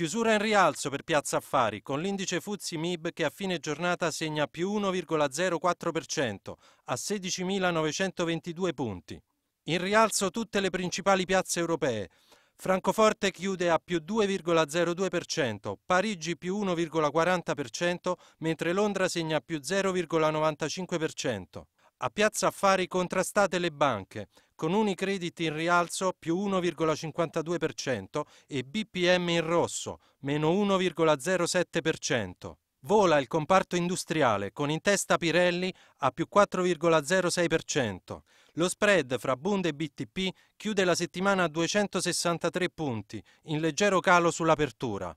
Chiusura in rialzo per Piazza Affari, con l'indice Fuzzi MIB che a fine giornata segna più 1,04% a 16.922 punti. In rialzo tutte le principali piazze europee. Francoforte chiude a più 2,02%, Parigi più 1,40%, mentre Londra segna più 0,95%. A Piazza Affari contrastate le banche, con Unicredit in rialzo più 1,52% e BPM in rosso, meno 1,07%. Vola il comparto industriale, con in testa Pirelli a più 4,06%. Lo spread fra Bund e BTP chiude la settimana a 263 punti, in leggero calo sull'apertura.